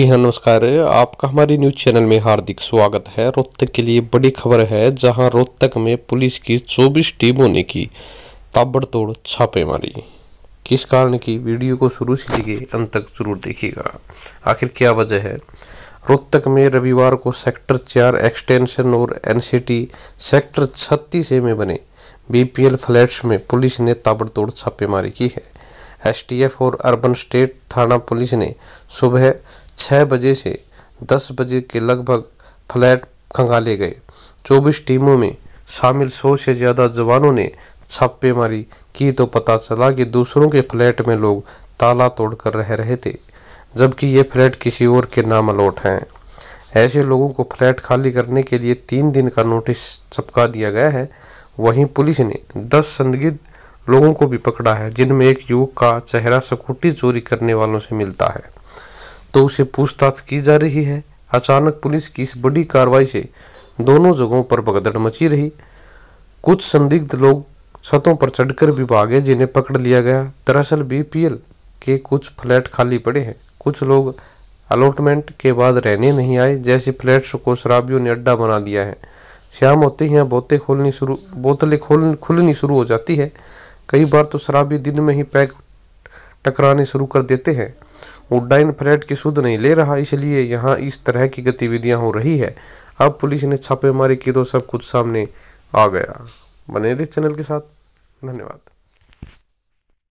जी हाँ नमस्कार आपका हमारे न्यूज चैनल में हार्दिक स्वागत है रोहतक के लिए बड़ी खबर है जहां रोहतक में पुलिस की 24 टीमों ने की ताबड़तोड़ छापेमारी किस कारण की वीडियो को शुरू से लेके अंत तक जरूर देखिएगा आखिर क्या वजह है रोहतक में रविवार को सेक्टर चार एक्सटेंशन और एनसीटी सेक्टर छत्तीस ए में बने बीपीएल फ्लैट्स में पुलिस ने ताबड़तोड़ छापेमारी की है एसटीएफ और अर्बन स्टेट थाना पुलिस ने सुबह छः बजे से दस बजे के लगभग फ्लैट खंगाले गए चौबीस टीमों में शामिल सौ से ज़्यादा जवानों ने छापेमारी की तो पता चला कि दूसरों के फ्लैट में लोग ताला तोड़कर रह रहे थे जबकि ये फ्लैट किसी और के नाम अलौट हैं ऐसे लोगों को फ्लैट खाली करने के लिए तीन दिन का नोटिस चपका दिया गया है वहीं पुलिस ने दस संदिग्ध लोगों को भी पकड़ा है जिनमें एक युवक का चेहरा स्कूटी चोरी करने वालों से मिलता है तो उसे पूछताछ की जा रही है अचानक पुलिस की इस बड़ी कार्रवाई से दोनों जगहों पर भगदड़ मची रही कुछ संदिग्ध लोग छतों पर चढ़कर भी भागे जिन्हें पकड़ लिया गया दरअसल बीपीएल के कुछ फ्लैट खाली पड़े हैं कुछ लोग अलॉटमेंट के बाद रहने नहीं आए जैसे फ्लैट्स को शराबियों ने अड्डा बना दिया है शाम होते ही यहाँ खोलनी शुरू बोतलें खोल खुलनी शुरू हो जाती है कई बार तो शराबी दिन में ही पैक टकराने शुरू कर देते हैं उड्डयन फ्लैट की सुध नहीं ले रहा इसलिए यहाँ इस तरह की गतिविधियाँ हो रही है अब पुलिस ने छापेमारी की तो सब कुछ सामने आ गया बने रहे चैनल के साथ धन्यवाद